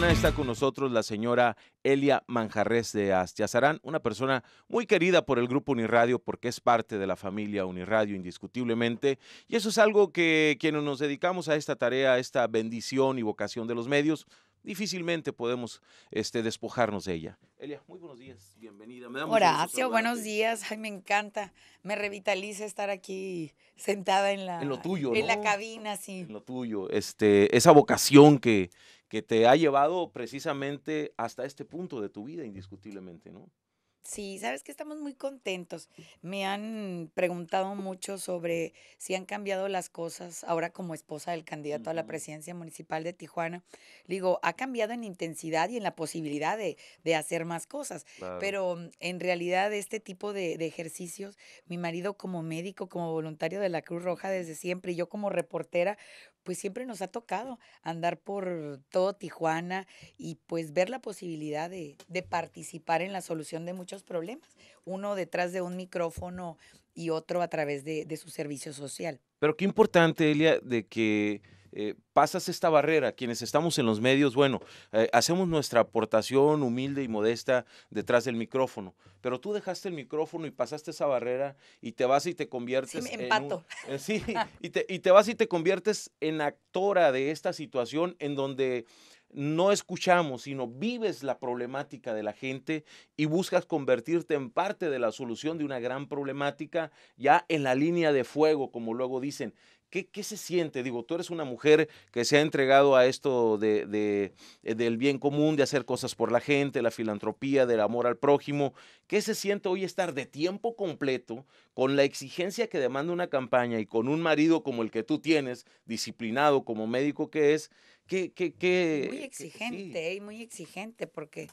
mañana está con nosotros la señora Elia Manjarres de Astiazarán, una persona muy querida por el Grupo Uniradio porque es parte de la familia Uniradio indiscutiblemente. Y eso es algo que quienes nos dedicamos a esta tarea, a esta bendición y vocación de los medios, difícilmente podemos este, despojarnos de ella. Elia, muy buenos días, bienvenida. Horacio, buenos días, ay, me encanta, me revitaliza estar aquí sentada en la, en lo tuyo, en la cabina, sí. En lo tuyo, este, esa vocación que, que te ha llevado precisamente hasta este punto de tu vida, indiscutiblemente, ¿no? Sí, sabes que estamos muy contentos. Me han preguntado mucho sobre si han cambiado las cosas ahora como esposa del candidato a la presidencia municipal de Tijuana. Digo, ha cambiado en intensidad y en la posibilidad de, hacer más cosas. Pero mm, en realidad este tipo de, ejercicios, mi marido como médico, como voluntario de la Cruz Roja desde siempre y yo como reportera, pues siempre nos ha tocado andar por todo Tijuana y pues ver la posibilidad de, de participar en la solución de muchos problemas, uno detrás de un micrófono y otro a través de, su servicio social. Pero qué importante, Elia, de que eh, pasas esta barrera, quienes estamos en los medios, bueno, eh, hacemos nuestra aportación humilde y modesta detrás del micrófono, pero tú dejaste el micrófono y pasaste esa barrera y te vas y te conviertes en... Eh, sí, y te, y te vas y te conviertes en actora de esta situación en donde no escuchamos, sino vives la problemática de la gente y buscas convertirte en parte de la solución de una gran problemática ya en la línea de fuego, como luego dicen, ¿Qué, se siente? Digo, tú eres una mujer que se ha entregado a esto de, eh, del bien común, de hacer cosas por la gente, la filantropía, del amor al prójimo. ¿Qué se siente hoy estar de tiempo completo con la exigencia que demanda una campaña y con un marido como el que tú tienes, disciplinado como médico que es? muy exigente, eh, muy exigente, porque,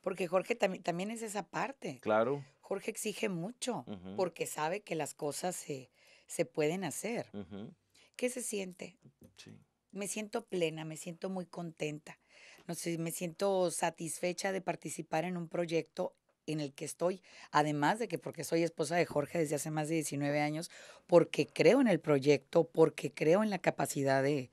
porque Jorge también es esa parte. Claro. Jorge exige mucho, porque sabe que las cosas se, pueden hacer. ¿Qué se siente? Me siento plena, me siento muy contenta. No sé, me siento satisfecha de participar en un proyecto en el que estoy, además de que porque soy esposa de Jorge desde hace más de 19 años, porque creo en el proyecto, porque creo en la capacidad de,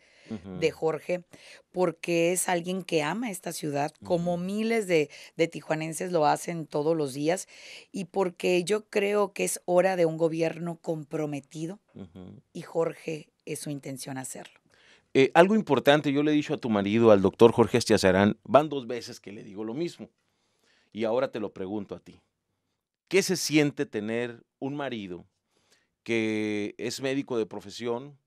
Jorge, porque es alguien que ama esta ciudad, como miles de, de tijuanenses lo hacen todos los días, y porque yo creo que es hora de un gobierno comprometido, y Jorge su intención hacerlo. Eh, algo importante, yo le he dicho a tu marido, al doctor Jorge Astiazarán, van dos veces que le digo lo mismo. Y ahora te lo pregunto a ti. ¿Qué se siente tener un marido que es médico de profesión,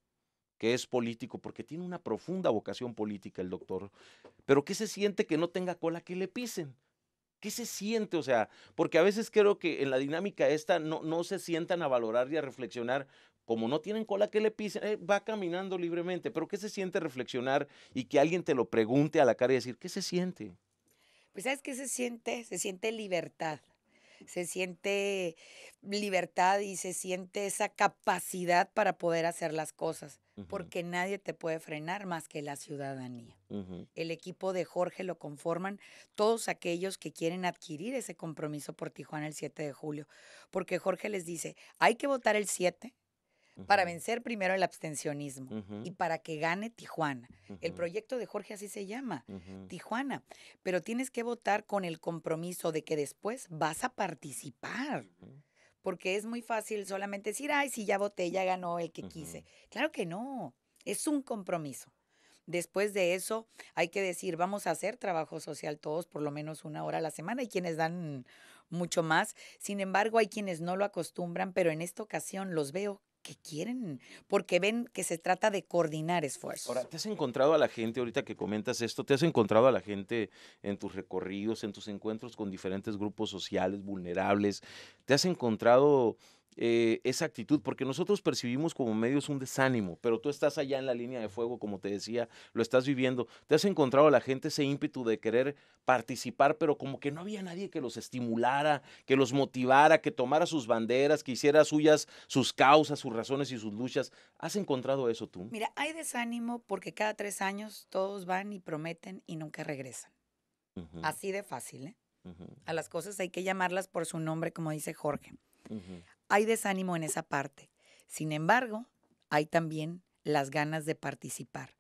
que es político, porque tiene una profunda vocación política el doctor, pero qué se siente que no tenga cola que le pisen? ¿Qué se siente? O sea, porque a veces creo que en la dinámica esta no, no se sientan a valorar y a reflexionar como no tienen cola que le pisen, eh, va caminando libremente. Pero ¿qué se siente reflexionar y que alguien te lo pregunte a la cara y decir, ¿qué se siente? Pues ¿sabes qué se siente? Se siente libertad. Se siente libertad y se siente esa capacidad para poder hacer las cosas, porque nadie te puede frenar más que la ciudadanía. El equipo de Jorge lo conforman todos aquellos que quieren adquirir ese compromiso por Tijuana el 7 de julio, porque Jorge les dice, hay que votar el 7, para vencer primero el abstencionismo y para que gane Tijuana. El proyecto de Jorge así se llama, Tijuana. Pero tienes que votar con el compromiso de que después vas a participar. Porque es muy fácil solamente decir, ay, si ya voté, ya ganó el que quise. Claro que no, es un compromiso. Después de eso, hay que decir, vamos a hacer trabajo social todos por lo menos una hora a la semana y quienes dan mucho más. Sin embargo, hay quienes no lo acostumbran, pero en esta ocasión los veo que quieren, porque ven que se trata de coordinar esfuerzos. Ahora, ¿te has encontrado a la gente, ahorita que comentas esto, te has encontrado a la gente en tus recorridos, en tus encuentros con diferentes grupos sociales vulnerables? ¿Te has encontrado eh, esa actitud, porque nosotros percibimos como medios un desánimo, pero tú estás allá en la línea de fuego, como te decía, lo estás viviendo, te has encontrado a la gente ese ímpetu de querer participar, pero como que no había nadie que los estimulara, que los motivara, que tomara sus banderas, que hiciera suyas sus causas, sus razones y sus luchas. ¿Has encontrado eso tú? Mira, hay desánimo porque cada tres años todos van y prometen y nunca regresan. Así de fácil, ¿eh? A las cosas hay que llamarlas por su nombre, como dice Jorge hay desánimo en esa parte. Sin embargo, hay también las ganas de participar.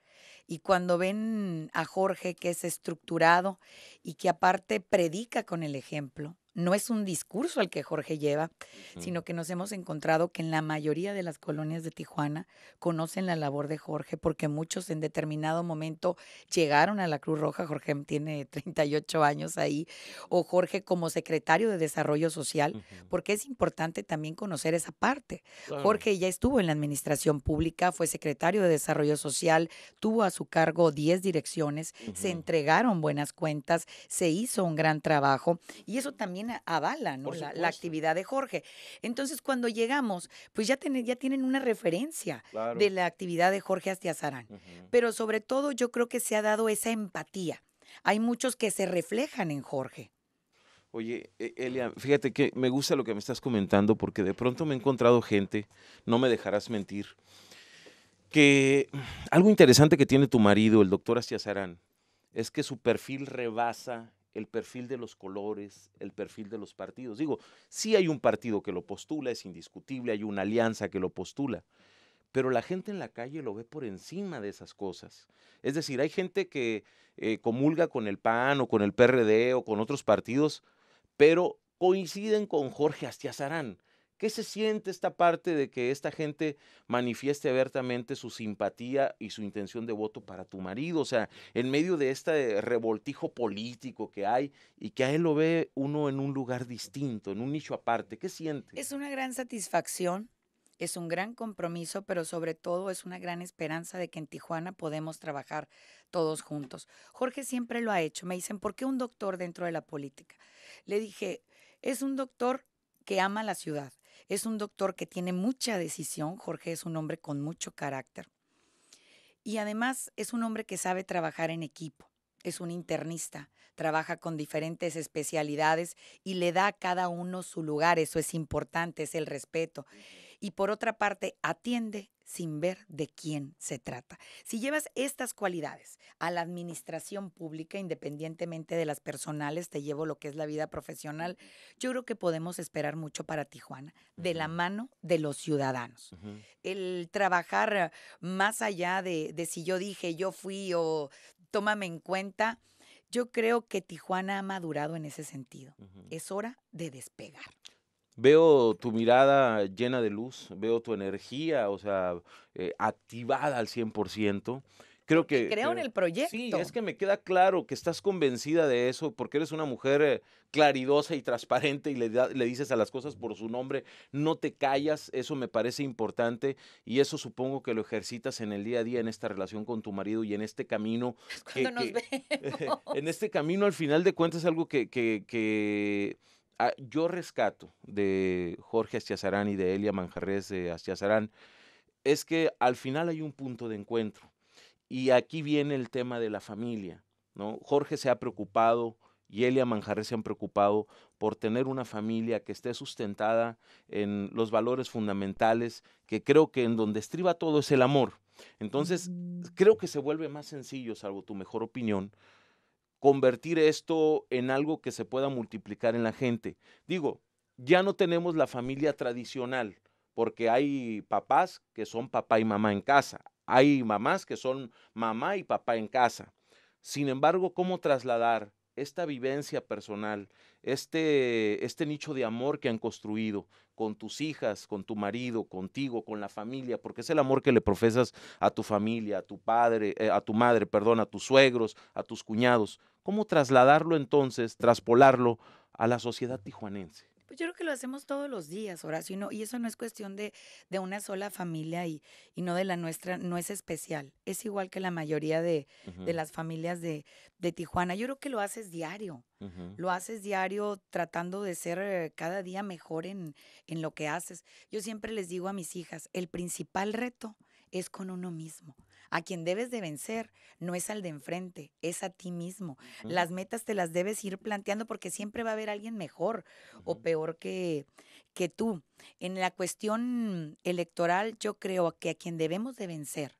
Y cuando ven a Jorge que es estructurado y que aparte predica con el ejemplo, no es un discurso al que Jorge lleva, sino que nos hemos encontrado que en la mayoría de las colonias de Tijuana conocen la labor de Jorge, porque muchos en determinado momento llegaron a la Cruz Roja, Jorge tiene 38 años ahí, o Jorge como secretario de Desarrollo Social, porque es importante también conocer esa parte. Jorge ya estuvo en la Administración Pública, fue secretario de Desarrollo Social, tuvo a su cargo 10 direcciones, se entregaron buenas cuentas, se hizo un gran trabajo, y eso también avalan avala la, actividad de Jorge. Entonces, cuando llegamos, pues ya, tienen una referencia de la actividad de Jorge Astiazarán. Pero sobre todo yo creo que se ha dado esa empatía. Hay muchos que se reflejan en Jorge. Oye, eh, Elia, fíjate que me gusta lo que me estás comentando porque de pronto me he encontrado gente, no me dejarás mentir, que algo interesante que tiene tu marido, el doctor Astiazarán, es que su perfil rebasa el perfil de los colores, el perfil de los partidos. Digo, sí hay un partido que lo postula, es indiscutible, hay una alianza que lo postula, pero la gente en la calle lo ve por encima de esas cosas. Es decir, hay gente que eh, comulga con el PAN o con el PRD o con otros partidos, pero coinciden con Jorge Astiazarán. ¿Qué se siente esta parte de que esta gente manifieste abiertamente su simpatía y su intención de voto para tu marido? O sea, en medio de este revoltijo político que hay y que a él lo ve uno en un lugar distinto, en un nicho aparte, ¿qué siente? Es una gran satisfacción, es un gran compromiso, pero sobre todo es una gran esperanza de que en Tijuana podemos trabajar todos juntos. Jorge siempre lo ha hecho. Me dicen, ¿por qué un doctor dentro de la política? Le dije, es un doctor que ama la ciudad es un doctor que tiene mucha decisión. Jorge es un hombre con mucho carácter. Y además es un hombre que sabe trabajar en equipo. Es un internista. Trabaja con diferentes especialidades y le da a cada uno su lugar. Eso es importante, es el respeto y por otra parte atiende sin ver de quién se trata. Si llevas estas cualidades a la administración pública, independientemente de las personales, te llevo lo que es la vida profesional, yo creo que podemos esperar mucho para Tijuana, de la mano de los ciudadanos. El trabajar más allá de, si yo dije, yo fui o tómame en cuenta, yo creo que Tijuana ha madurado en ese sentido. Es hora de despegar. Veo tu mirada llena de luz, veo tu energía, o sea, eh, activada al 100%. Creo que... Creo en el proyecto. Sí, es que me queda claro que estás convencida de eso porque eres una mujer eh, claridosa y transparente y le, le dices a las cosas por su nombre, no te callas, eso me parece importante y eso supongo que lo ejercitas en el día a día, en esta relación con tu marido y en este camino. Cuando nos en este camino al final de cuentas es algo que, que Ah, yo rescato de Jorge Astiazarán y de Elia Manjarres de Astiazarán es que al final hay un punto de encuentro. Y aquí viene el tema de la familia. ¿no? Jorge se ha preocupado y Elia Manjarres se han preocupado por tener una familia que esté sustentada en los valores fundamentales, que creo que en donde estriba todo es el amor. Entonces, mm. creo que se vuelve más sencillo, salvo tu mejor opinión, convertir esto en algo que se pueda multiplicar en la gente. Digo, ya no tenemos la familia tradicional, porque hay papás que son papá y mamá en casa, hay mamás que son mamá y papá en casa. Sin embargo, ¿cómo trasladar esta vivencia personal, este, este nicho de amor que han construido con tus hijas, con tu marido, contigo, con la familia, porque es el amor que le profesas a tu familia, a tu padre, eh, a tu madre, perdón, a tus suegros, a tus cuñados. ¿Cómo trasladarlo entonces, traspolarlo a la sociedad tijuanense? Pues, yo creo que lo hacemos todos los días, Horacio, y, no, y eso no es cuestión de, de una sola familia y, y, no de la nuestra, no es especial. Es igual que la mayoría de, las familias de, de, Tijuana. Yo creo que lo haces diario, lo haces diario tratando de ser eh, cada día mejor en lo que haces. Yo siempre les digo a mis hijas, el principal reto es con uno mismo. A quien debes de vencer no es al de enfrente, es a ti mismo. Las metas te las debes ir planteando porque siempre va a haber alguien mejor o peor que, que tú. En la cuestión electoral, yo creo que a quien debemos de vencer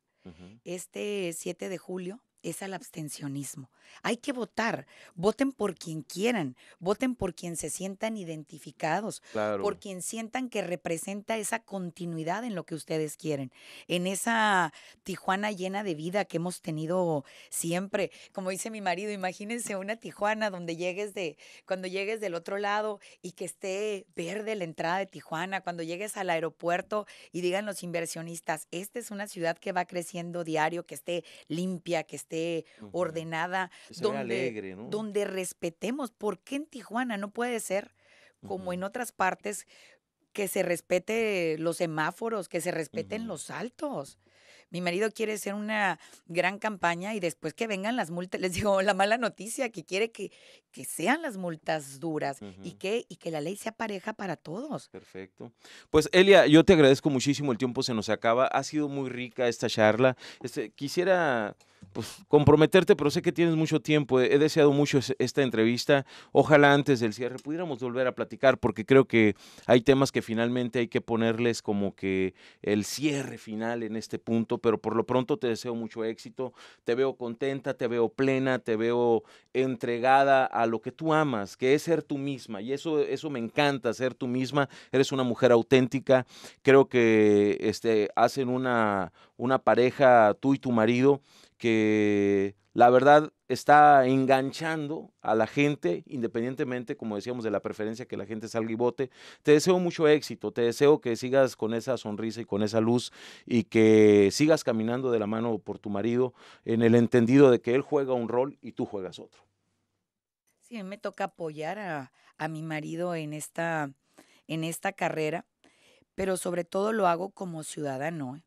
este 7 de julio es al abstencionismo. Hay que votar. Voten por quien quieran. Voten por quien se sientan identificados. Por quien sientan que representa esa continuidad en lo que ustedes quieren. En esa Tijuana llena de vida que hemos tenido siempre. Como dice mi marido, imagínense una Tijuana donde llegues de, cuando llegues del otro lado y que esté verde la entrada de Tijuana. Cuando llegues al aeropuerto y digan los inversionistas, esta es una ciudad que va creciendo diario, que esté limpia, que esté ordenada, donde, alegre, donde respetemos. ¿Por qué en Tijuana no puede ser como en otras partes que se respete los semáforos, que se respeten los saltos? Mi marido quiere hacer una gran campaña y después que vengan las multas, les digo la mala noticia, que quiere que, que sean las multas duras y, que, y que la ley sea pareja para todos. Perfecto. Pues Elia, yo te agradezco muchísimo, el tiempo se nos acaba, ha sido muy rica esta charla. Este, quisiera pues, comprometerte, pero sé que tienes mucho tiempo. He deseado mucho esta entrevista. Ojalá antes del cierre pudiéramos volver a platicar, porque creo que hay temas que finalmente hay que ponerles como que el cierre final en este punto, pero por lo pronto te deseo mucho éxito. Te veo contenta, te veo plena, te veo entregada a lo que tú amas, que es ser tú misma. Y eso, eso me encanta, ser tú misma. Eres una mujer auténtica. Creo que este, hacen una, una pareja, tú y tu marido, que la verdad está enganchando a la gente, independientemente, como decíamos, de la preferencia que la gente salga y vote. Te deseo mucho éxito, te deseo que sigas con esa sonrisa y con esa luz y que sigas caminando de la mano por tu marido en el entendido de que él juega un rol y tú juegas otro. Sí, me toca apoyar a, mi marido en esta, en esta carrera, pero sobre todo lo hago como ciudadano. ¿eh?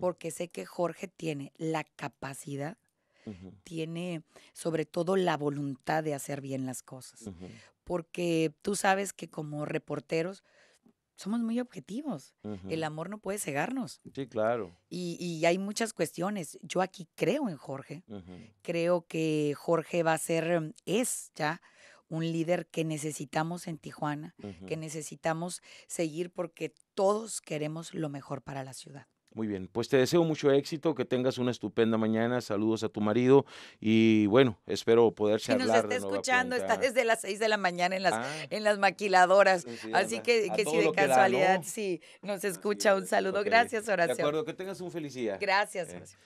porque sé que Jorge tiene la capacidad, tiene sobre todo la voluntad de hacer bien las cosas. Porque tú sabes que como reporteros somos muy objetivos. El amor no puede cegarnos. Sí, claro. Y, hay muchas cuestiones. Yo aquí creo en Jorge. Creo que Jorge va a ser, es ya un líder que necesitamos en Tijuana, que necesitamos seguir porque todos queremos lo mejor para la ciudad. Muy bien, pues te deseo mucho éxito, que tengas una estupenda mañana, saludos a tu marido y bueno, espero poder charlar. Si nos está escuchando, está desde las 6 de la mañana en las, ah. en las maquiladoras, así que, que si de casualidad, sí, nos escucha, un saludo. Gracias, oración De acuerdo, que tengas un felicidad. Gracias, eh.